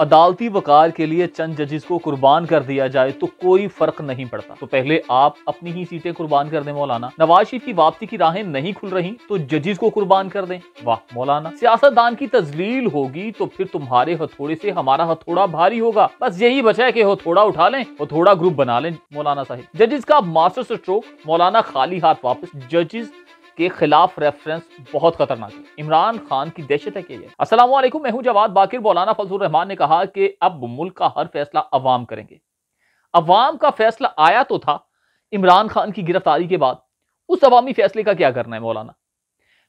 अदालती वकार के लिए चंद जजेस को कुर्बान कर दिया जाए तो कोई फर्क नहीं पड़ता तो पहले आप अपनी ही सीटें कुर्बान कर दें मौलाना नवाज शरीफ की वापसी की राहें नहीं खुल रही तो जजेस को कुर्बान कर दें वाह मौलाना सियासतदान की तजलील होगी तो फिर तुम्हारे हथौड़े से हमारा हथौड़ा भारी होगा बस यही बचा है कि हथौड़ा उठा लें और थोड़ा ग्रुप बना लें मौलाना साहिब जजेस का मास्टर स्ट्रोक मौलाना खाली हाथ वापस जजेस के खिलाफ रेफरेंस बहुत खतरनाक है इमरान खान की दहशत है कि असल मैं हूं जवाब बाकिर मौलाना फजल रहमान ने कहा कि अब मुल्क का हर फैसला अवाम करेंगे अवाम का फैसला आया तो था इमरान खान की गिरफ्तारी के बाद उस अवामी फैसले का क्या करना है मौलाना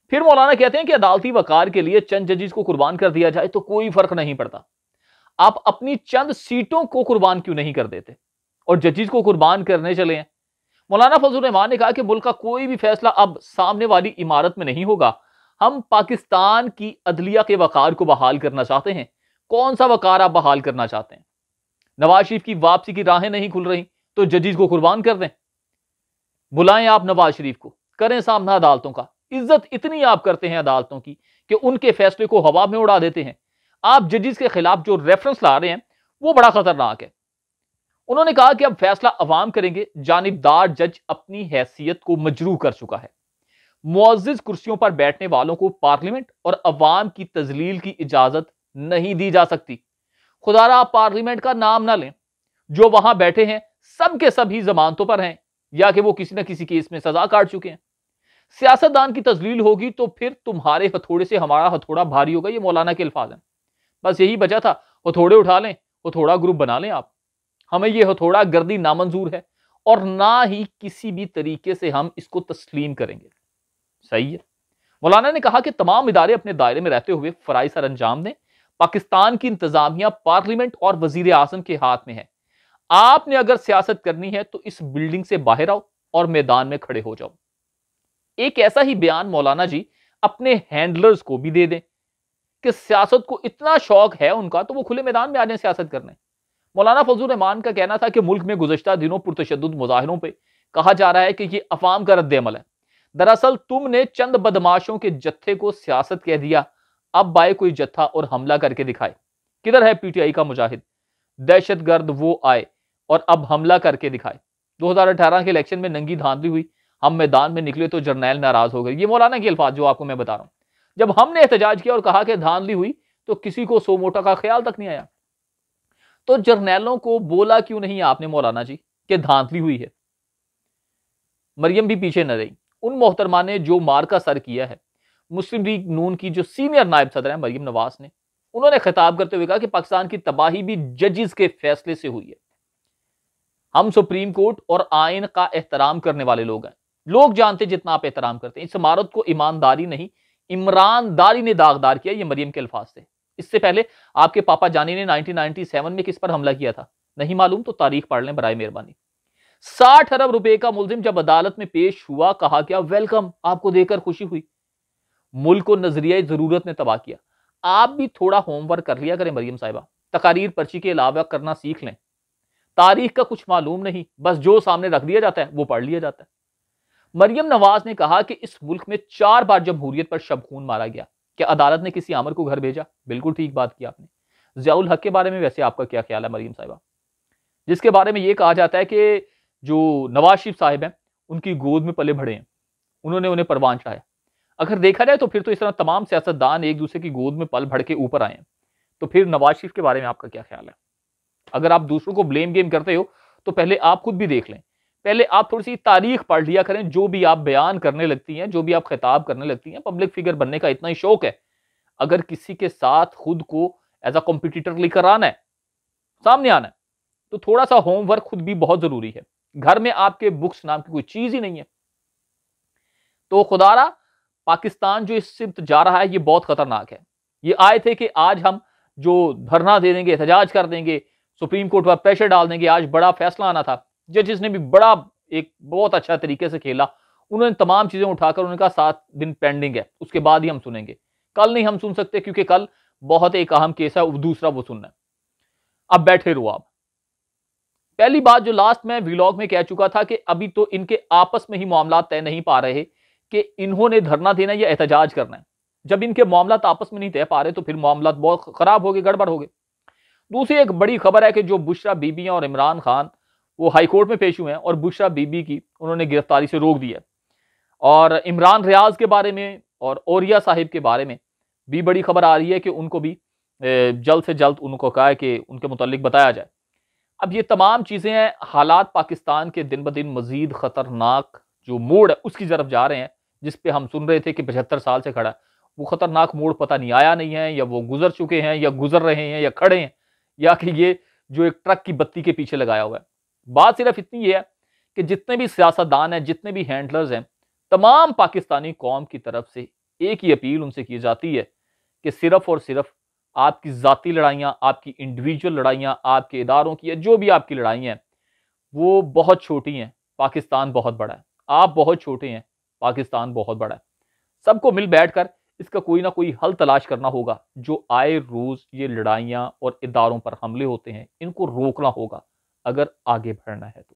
फिर मौलाना कहते हैं कि अदालती वकार के लिए चंद जजिस को कुर्बान कर दिया जाए तो कोई फर्क नहीं पड़ता आप अपनी चंद सीटों को कुर्बान क्यों नहीं कर देते और जजिस को कुर्बान करने चले हैं मौलाना फजल रहमान ने कहा कि मुल्क का कोई भी फैसला अब सामने वाली इमारत में नहीं होगा हम पाकिस्तान की अदलिया के वक़ार को बहाल करना चाहते हैं कौन सा वक़ार आप बहाल करना चाहते हैं नवाज शरीफ की वापसी की राहें नहीं खुल रही तो जजीज को कुर्बान कर दें बुलाएं आप नवाज शरीफ को करें सामना अदालतों का इज्जत इतनी आप करते हैं अदालतों की कि उनके फैसले को हवा में उड़ा देते हैं आप जजिस के खिलाफ जो रेफरेंस ला रहे हैं वो बड़ा खतरनाक है उन्होंने कहा कि अब फैसला अवाम करेंगे जानबदार जज अपनी हैसियत को मजरू कर चुका है मुआज कुर्सियों पर बैठने वालों को पार्लियामेंट और अवाम की तजलील की इजाजत नहीं दी जा सकती खुदारा आप पार्लियामेंट का नाम ना लें जो वहां बैठे हैं सब के सब ही जमानतों पर हैं या कि वो किसी ना किसी केस में सजा काट चुके हैं सियासतदान की तजलील होगी तो फिर तुम्हारे हथौड़े से हमारा हथौड़ा भारी होगा ये मौलाना के अल्फाज हैं बस यही बचा था हथौड़े उठा लें हथौड़ा ग्रुप बना लें आप हमें यह हथौड़ा गर्दी नामंजूर है और ना ही किसी भी तरीके से हम इसको तस्लीम करेंगे सही है मौलाना ने कहा कि तमाम इदारे अपने दायरे में रहते हुए फराई सर अंजाम दें पाकिस्तान की इंतजामिया पार्लियामेंट और वजीर आजम के हाथ में है आपने अगर सियासत करनी है तो इस बिल्डिंग से बाहर आओ और मैदान में खड़े हो जाओ एक ऐसा ही बयान मौलाना जी अपने हैंडलर्स को भी दे दें कि सियासत को इतना शौक है उनका तो वो खुले मैदान में आ जाए सियासत करने मौलाना फजल रहमान का कहना था कि मुल्क में गुजशत दिनों पुरतशद मुजाहरों पर कहा जा रहा है कि ये अफाम का रद्द अमल है दरअसल तुमने चंद बदमाशों के जत्थे को सियासत कह दिया अब बाए कोई जत्था और हमला करके दिखाए किधर है पीटीआई का मुजाहिद दहशतगर्द वो आए और अब हमला करके दिखाए 2018 के इलेक्शन में नंगी धांधली हुई हम मैदान में निकले तो जर्नैल नाराज हो गए ये मौलाना के अल्फाज जो आपको मैं बता रहा हूँ जब हमने एहतजाज किया और कहा कि धांधली हुई तो किसी को सो मोटा का ख्याल तक नहीं आया तो जर्नैलों को बोला क्यों नहीं आपने मौलाना जी कि धांधली हुई है मरियम भी पीछे न रही उन मोहतरमा ने जो मार का सर किया है मुस्लिम लीग नून की जो सीनियर नायब सदर है मरियम नवाज ने उन्होंने खिताब करते हुए कहा कि पाकिस्तान की तबाही भी जजिस के फैसले से हुई है हम सुप्रीम कोर्ट और आयन का एहतराम करने वाले लोग हैं लोग जानते जितना आप एहतराम करते हैं इस इमारत को ईमानदारी नहीं इमरानदारी ने दागदार किया ये मरियम के अल्फाज थे इससे पहले आपके पापा जानी ने 1997 में किस पर हमला किया था नहीं मालूम तो तारीख पढ़ लें बरए मेहरबानी साठ अरब रुपए का मुलजिम जब अदालत में पेश हुआ कहा गया वेलकम आपको देकर खुशी हुई मुल्क को नजरिया जरूरत ने तबाह किया आप भी थोड़ा होमवर्क कर लिया करें मरियम साहिबा तकारीर पर्ची के अलावा करना सीख लें तारीख का कुछ मालूम नहीं बस जो सामने रख दिया जाता है वो पढ़ लिया जाता है मरियम नवाज ने कहा कि इस मुल्क में चार बार जमहूरियत पर शबखून मारा गया क्या अदालत ने किसी आमर को घर भेजा बिल्कुल ठीक बात की आपने जयाउल हक के बारे में वैसे आपका क्या ख्याल है मरीम साहिबा जिसके बारे में ये कहा जाता है कि जो नवाज शरीफ साहिब हैं उनकी गोद में पले भड़े हैं उन्होंने उन्हें परवान चढ़ाया अगर देखा जाए तो फिर तो इस तरह तमाम सियासतदान एक दूसरे की गोद में पल भड़ के ऊपर आए हैं तो फिर नवाज शरीफ के बारे में आपका क्या ख्याल है अगर आप दूसरों को ब्लेम गेम करते हो तो पहले आप खुद भी देख लें पहले आप थोड़ी सी तारीख पढ़ लिया करें जो भी आप बयान करने लगती हैं जो भी आप खिताब करने लगती हैं पब्लिक फिगर बनने का इतना ही शौक है अगर किसी के साथ खुद को एज अ कॉम्पिटिटर लेकर आना है सामने आना है तो थोड़ा सा होमवर्क खुद भी बहुत ज़रूरी है घर में आपके बुक्स नाम की कोई चीज़ ही नहीं है तो खुदारा पाकिस्तान जो इस सिमत जा रहा है ये बहुत ख़तरनाक है ये आए थे कि आज हम जो धरना दे देंगे एहतजाज कर देंगे सुप्रीम कोर्ट पर प्रेशर डाल देंगे आज बड़ा फैसला आना था जजेस ने भी बड़ा एक बहुत अच्छा तरीके से खेला उन्होंने तमाम चीजें उठाकर उन्होंने कहा सात दिन पेंडिंग है उसके बाद ही हम सुनेंगे कल नहीं हम सुन सकते क्योंकि कल बहुत एक अहम केस है दूसरा वो सुनना है अब बैठे रहो आप पहली बात जो लास्ट में व्लॉग में कह चुका था कि अभी तो इनके आपस में ही मामला तय नहीं पा रहे कि इन्होंने धरना देना या एहतजाज करना है जब इनके मामला आपस में नहीं तय पा रहे तो फिर मामला बहुत खराब हो गए गड़बड़ हो गए दूसरी एक बड़ी खबर है कि जो बुशरा बीबियां और इमरान खान वो हाई कोर्ट में पेश हुए हैं और बुशरा बीबी की उन्होंने गिरफ्तारी से रोक दिया और इमरान रियाज के बारे में और ओरिया साहिब के बारे में भी बड़ी खबर आ रही है कि उनको भी जल्द से जल्द उनको कहा कि उनके मुतलिक बताया जाए अब ये तमाम चीज़ें हैं हालात पाकिस्तान के दिन ब दिन मज़ीद ख़तरनाक जो मोड़ है उसकी तरफ जा रहे हैं जिस पे हम सुन रहे थे कि पचहत्तर साल से खड़ा है वो ख़तरनाक मोड़ पता नहीं आया नहीं है या वो गुजर चुके हैं या गुजर रहे हैं या खड़े हैं या कि ये जो एक ट्रक की बत्ती के पीछे लगाया हुआ है बात सिर्फ इतनी है कि जितने भी सियासतदान हैं जितने भी हैंडलर्स हैं तमाम पाकिस्तानी कौम की तरफ से एक ही अपील उनसे की जाती है कि सिर्फ और सिर्फ आपकी ज़ाती लड़ाइयाँ आपकी इंडिविजुअल लड़ाइयाँ आपके इदारों की या जो भी आपकी लड़ाइयाँ हैं वो बहुत छोटी हैं पाकिस्तान बहुत बड़ा है आप बहुत छोटे हैं पाकिस्तान बहुत बड़ा है सबको मिल बैठ कर इसका कोई ना कोई हल तलाश करना होगा जो आए रोज़ ये लड़ाइयाँ और इदारों पर हमले होते हैं इनको रोकना होगा अगर आगे बढ़ना है तो